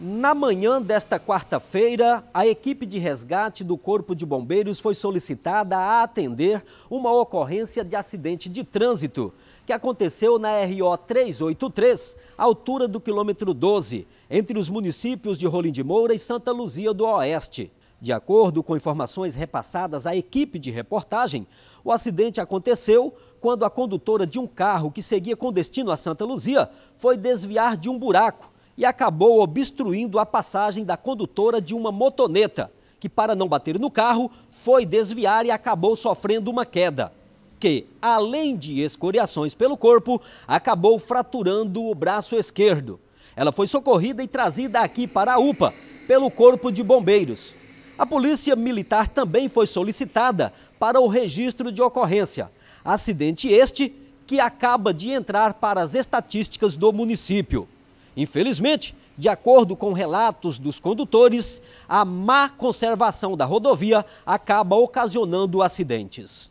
Na manhã desta quarta-feira, a equipe de resgate do Corpo de Bombeiros foi solicitada a atender uma ocorrência de acidente de trânsito que aconteceu na RO 383, altura do quilômetro 12, entre os municípios de Rolim de Moura e Santa Luzia do Oeste. De acordo com informações repassadas à equipe de reportagem, o acidente aconteceu quando a condutora de um carro que seguia com destino a Santa Luzia foi desviar de um buraco e acabou obstruindo a passagem da condutora de uma motoneta, que, para não bater no carro, foi desviar e acabou sofrendo uma queda. Que, além de escoriações pelo corpo, acabou fraturando o braço esquerdo. Ela foi socorrida e trazida aqui para a UPA pelo Corpo de Bombeiros. A Polícia Militar também foi solicitada para o registro de ocorrência. Acidente este que acaba de entrar para as estatísticas do município. Infelizmente, de acordo com relatos dos condutores, a má conservação da rodovia acaba ocasionando acidentes.